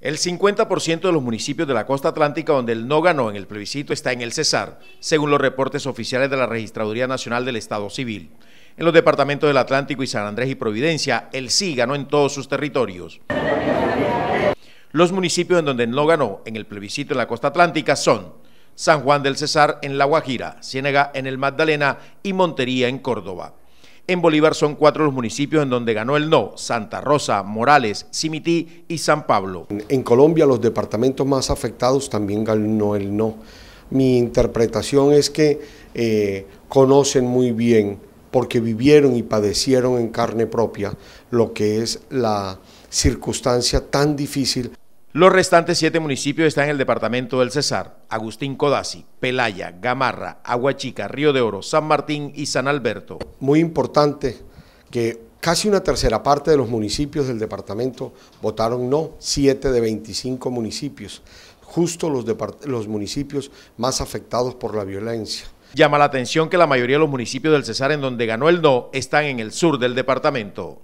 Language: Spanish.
El 50% de los municipios de la costa atlántica donde el no ganó en el plebiscito está en el Cesar, según los reportes oficiales de la Registraduría Nacional del Estado Civil. En los departamentos del Atlántico y San Andrés y Providencia, el sí ganó en todos sus territorios. Los municipios en donde el no ganó en el plebiscito en la costa atlántica son San Juan del Cesar en La Guajira, Ciénaga en el Magdalena y Montería en Córdoba. En Bolívar son cuatro los municipios en donde ganó el no, Santa Rosa, Morales, Cimití y San Pablo. En Colombia los departamentos más afectados también ganó el no. Mi interpretación es que eh, conocen muy bien, porque vivieron y padecieron en carne propia lo que es la circunstancia tan difícil los restantes siete municipios están en el departamento del Cesar, Agustín Codazzi, Pelaya, Gamarra, Aguachica, Río de Oro, San Martín y San Alberto. Muy importante que casi una tercera parte de los municipios del departamento votaron no, siete de 25 municipios, justo los, los municipios más afectados por la violencia. Llama la atención que la mayoría de los municipios del Cesar en donde ganó el no están en el sur del departamento.